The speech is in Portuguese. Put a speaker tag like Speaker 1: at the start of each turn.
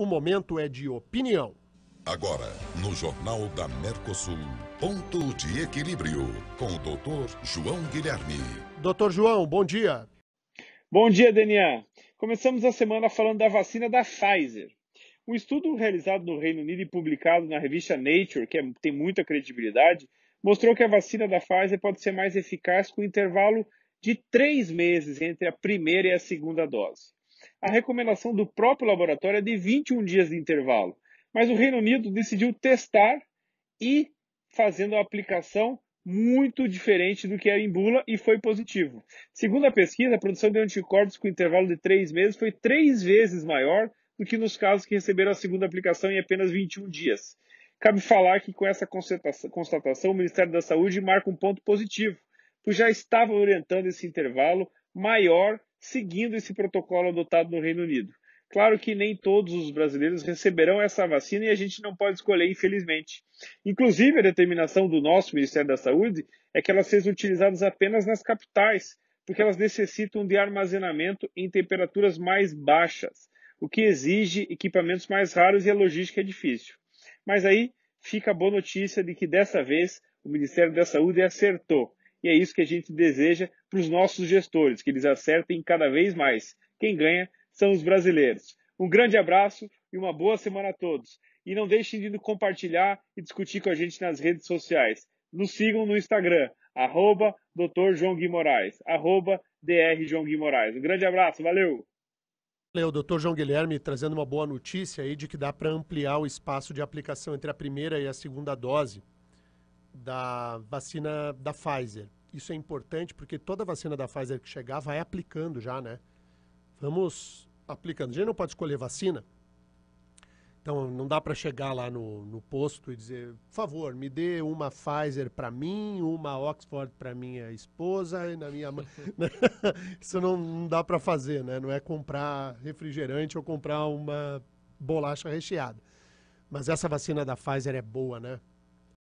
Speaker 1: o momento é de opinião. Agora, no Jornal da Mercosul, ponto de equilíbrio com o doutor João Guilherme. Doutor João, bom
Speaker 2: dia. Bom dia, Denian. Começamos a semana falando da vacina da Pfizer. Um estudo realizado no Reino Unido e publicado na revista Nature, que é, tem muita credibilidade, mostrou que a vacina da Pfizer pode ser mais eficaz com um intervalo de três meses entre a primeira e a segunda dose a recomendação do próprio laboratório é de 21 dias de intervalo. Mas o Reino Unido decidiu testar e fazendo a aplicação muito diferente do que era em bula e foi positivo. Segundo a pesquisa, a produção de anticorpos com intervalo de três meses foi três vezes maior do que nos casos que receberam a segunda aplicação em apenas 21 dias. Cabe falar que com essa constatação, o Ministério da Saúde marca um ponto positivo, pois já estava orientando esse intervalo maior seguindo esse protocolo adotado no Reino Unido. Claro que nem todos os brasileiros receberão essa vacina e a gente não pode escolher, infelizmente. Inclusive, a determinação do nosso Ministério da Saúde é que elas sejam utilizadas apenas nas capitais, porque elas necessitam de armazenamento em temperaturas mais baixas, o que exige equipamentos mais raros e a logística é difícil. Mas aí fica a boa notícia de que dessa vez o Ministério da Saúde acertou. E é isso que a gente deseja para os nossos gestores, que eles acertem cada vez mais. Quem ganha são os brasileiros. Um grande abraço e uma boa semana a todos. E não deixem de compartilhar e discutir com a gente nas redes sociais. Nos sigam no Instagram, arroba Dr. João Guimorais, arroba Dr. João Guimorais. Um grande abraço, valeu!
Speaker 1: Valeu, doutor João Guilherme, trazendo uma boa notícia aí de que dá para ampliar o espaço de aplicação entre a primeira e a segunda dose da vacina da Pfizer. Isso é importante porque toda vacina da Pfizer que chegar vai aplicando já, né? Vamos aplicando. A gente não pode escolher vacina. Então não dá para chegar lá no, no, posto e dizer, por favor, me dê uma Pfizer para mim, uma Oxford para minha esposa e na minha mãe. Isso não, não dá para fazer, né? Não é comprar refrigerante ou comprar uma bolacha recheada. Mas essa vacina da Pfizer é boa, né?